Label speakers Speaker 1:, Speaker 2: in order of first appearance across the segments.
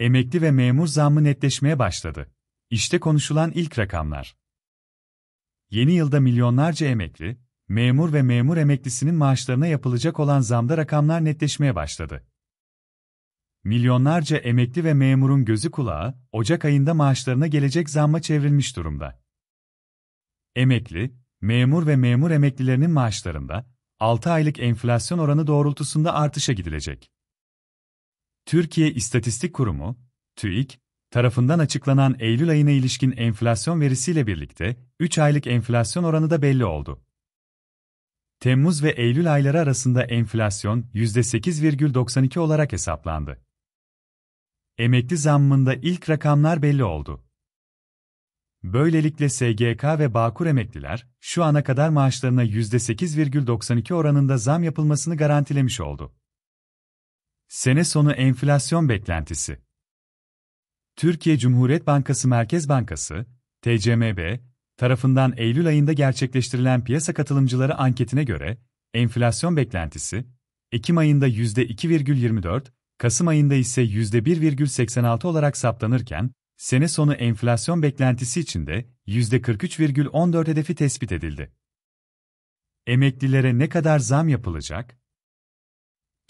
Speaker 1: Emekli ve memur zammı netleşmeye başladı. İşte konuşulan ilk rakamlar. Yeni yılda milyonlarca emekli, memur ve memur emeklisinin maaşlarına yapılacak olan zamda rakamlar netleşmeye başladı. Milyonlarca emekli ve memurun gözü kulağı, Ocak ayında maaşlarına gelecek zamma çevrilmiş durumda. Emekli, memur ve memur emeklilerinin maaşlarında 6 aylık enflasyon oranı doğrultusunda artışa gidilecek. Türkiye İstatistik Kurumu, TÜİK, tarafından açıklanan Eylül ayına ilişkin enflasyon verisiyle birlikte 3 aylık enflasyon oranı da belli oldu. Temmuz ve Eylül ayları arasında enflasyon %8,92 olarak hesaplandı. Emekli zammında ilk rakamlar belli oldu. Böylelikle SGK ve Bağkur emekliler şu ana kadar maaşlarına %8,92 oranında zam yapılmasını garantilemiş oldu. Sene sonu enflasyon beklentisi. Türkiye Cumhuriyet Bankası Merkez Bankası, TCMB, tarafından Eylül ayında gerçekleştirilen piyasa katılımcıları anketine göre, enflasyon beklentisi, Ekim ayında %2,24, Kasım ayında ise %1,86 olarak saptanırken, sene sonu enflasyon beklentisi içinde %43,14 hedefi tespit edildi. Emeklilere ne kadar zam yapılacak?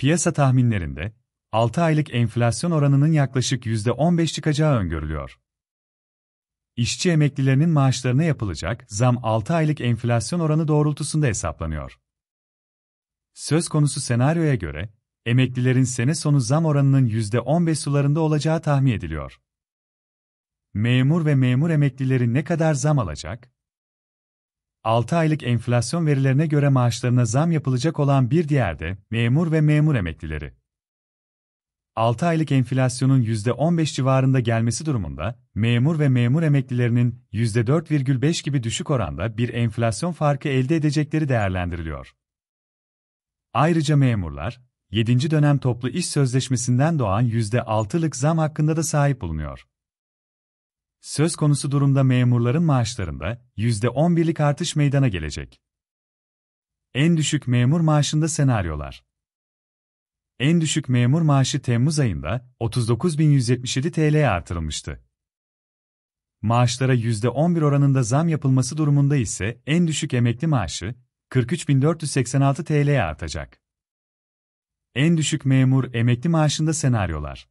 Speaker 1: Piyasa tahminlerinde 6 aylık enflasyon oranının yaklaşık %15 çıkacağı öngörülüyor. İşçi emeklilerinin maaşlarına yapılacak zam 6 aylık enflasyon oranı doğrultusunda hesaplanıyor. Söz konusu senaryoya göre emeklilerin sene sonu zam oranının %15 sularında olacağı tahmin ediliyor. Memur ve memur emeklileri ne kadar zam alacak? 6 aylık enflasyon verilerine göre maaşlarına zam yapılacak olan bir diğer de memur ve memur emeklileri. 6 aylık enflasyonun %15 civarında gelmesi durumunda memur ve memur emeklilerinin %4,5 gibi düşük oranda bir enflasyon farkı elde edecekleri değerlendiriliyor. Ayrıca memurlar 7. dönem toplu iş sözleşmesinden doğan %6'lık zam hakkında da sahip bulunuyor. Söz konusu durumda memurların maaşlarında %11'lik artış meydana gelecek. En düşük memur maaşında senaryolar. En düşük memur maaşı Temmuz ayında 39.177 TL'ye artırılmıştı. Maaşlara %11 oranında zam yapılması durumunda ise en düşük emekli maaşı 43.486 TL'ye artacak. En düşük memur emekli maaşında senaryolar.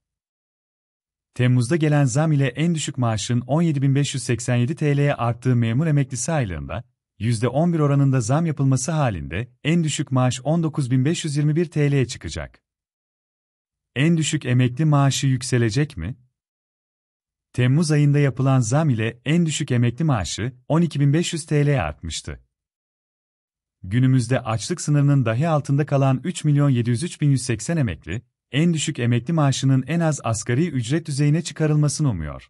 Speaker 1: Temmuz'da gelen zam ile en düşük maaşın 17.587 TL'ye arttığı memur emeklisi aylığında, %11 oranında zam yapılması halinde en düşük maaş 19.521 TL'ye çıkacak. En düşük emekli maaşı yükselecek mi? Temmuz ayında yapılan zam ile en düşük emekli maaşı 12.500 TL'ye artmıştı. Günümüzde açlık sınırının dahi altında kalan 3.703.180 emekli, en düşük emekli maaşının en az asgari ücret düzeyine çıkarılmasını umuyor.